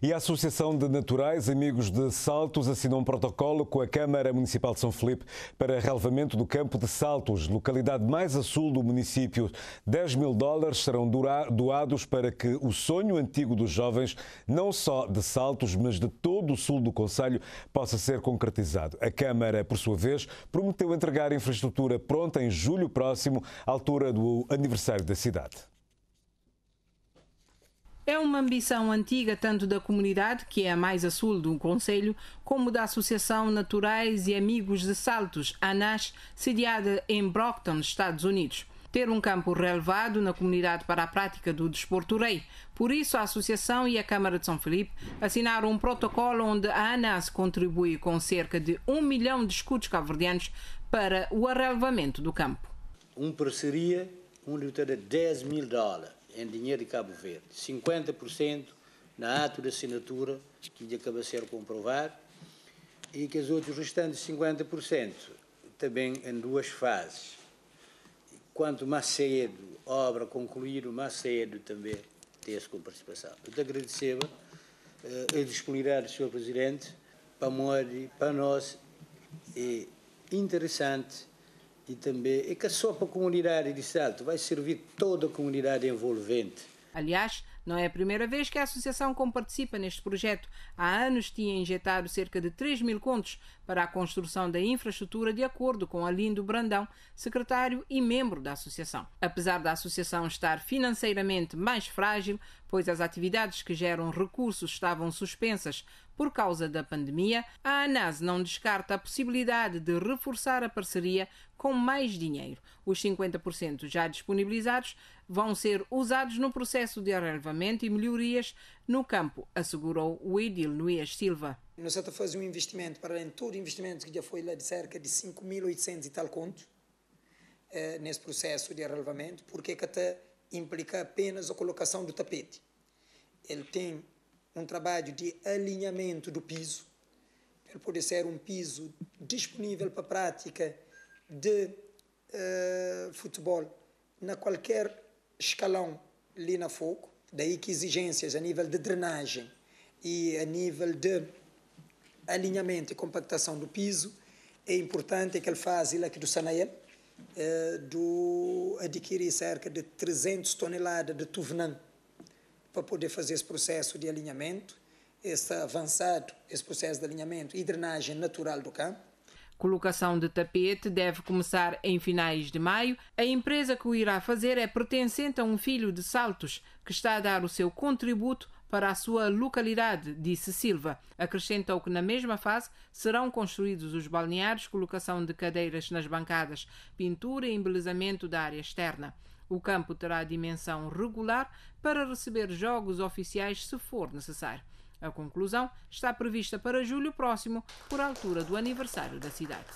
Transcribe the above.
E a Associação de Naturais Amigos de Saltos assinou um protocolo com a Câmara Municipal de São Felipe para relevamento do campo de Saltos, localidade mais a sul do município. 10 mil dólares serão doados para que o sonho antigo dos jovens, não só de Saltos, mas de todo o sul do Conselho, possa ser concretizado. A Câmara, por sua vez, prometeu entregar infraestrutura pronta em julho próximo, à altura do aniversário da cidade. É uma ambição antiga tanto da comunidade, que é a mais a sul do Conselho, como da Associação Naturais e Amigos de Saltos, ANAS, sediada em Brockton, Estados Unidos ter um campo relevado na comunidade para a prática do desporto rei. Por isso, a Associação e a Câmara de São Felipe assinaram um protocolo onde a ANAS contribui com cerca de um milhão de escudos caverdianos para o arrelevamento do campo. Um parceria, um luta de 10 mil dólares em dinheiro de Cabo Verde, 50% na ato de assinatura, que lhe acaba de ser comprovado, e que os outros restantes 50% também em duas fases. Quanto mais cedo a obra concluir, mais cedo também ter se com participação. Eu te agradecer a disponibilidade do Sr. Presidente para, para nós é interessante e também é que a sopa para a comunidade de Salto, vai servir toda a comunidade envolvente. Aliás, não é a primeira vez que a associação como participa neste projeto. Há anos tinha injetado cerca de 3 mil contos para a construção da infraestrutura de acordo com Alindo Brandão, secretário e membro da associação. Apesar da associação estar financeiramente mais frágil, pois as atividades que geram recursos estavam suspensas por causa da pandemia, a ANAS não descarta a possibilidade de reforçar a parceria com mais dinheiro. Os 50% já disponibilizados vão ser usados no processo de arrelevamento e melhorias no campo, assegurou o edil Nuias Silva. Nós estamos a fazer um investimento, para além de todo o investimento que já foi lá de cerca de 5.800 e tal conto, eh, nesse processo de arrelevamento, porque é que até implica apenas a colocação do tapete. Ele tem um trabalho de alinhamento do piso, para pode ser um piso disponível para a prática de uh, futebol na qualquer escalão ali na foco daí que exigências a nível de drenagem e a nível de alinhamento e compactação do piso é importante que ele faz lá aqui do Sanael, uh, do adquirir cerca de 300 toneladas de tuvenante para poder fazer esse processo de alinhamento, esse avançado, esse processo de alinhamento e drenagem natural do campo. Colocação de tapete deve começar em finais de maio. A empresa que o irá fazer é pertencente então a um filho de Saltos, que está a dar o seu contributo para a sua localidade, disse Silva. Acrescentou que na mesma fase serão construídos os balneários, colocação de cadeiras nas bancadas, pintura e embelezamento da área externa. O campo terá dimensão regular para receber jogos oficiais se for necessário. A conclusão está prevista para julho próximo, por altura do aniversário da cidade.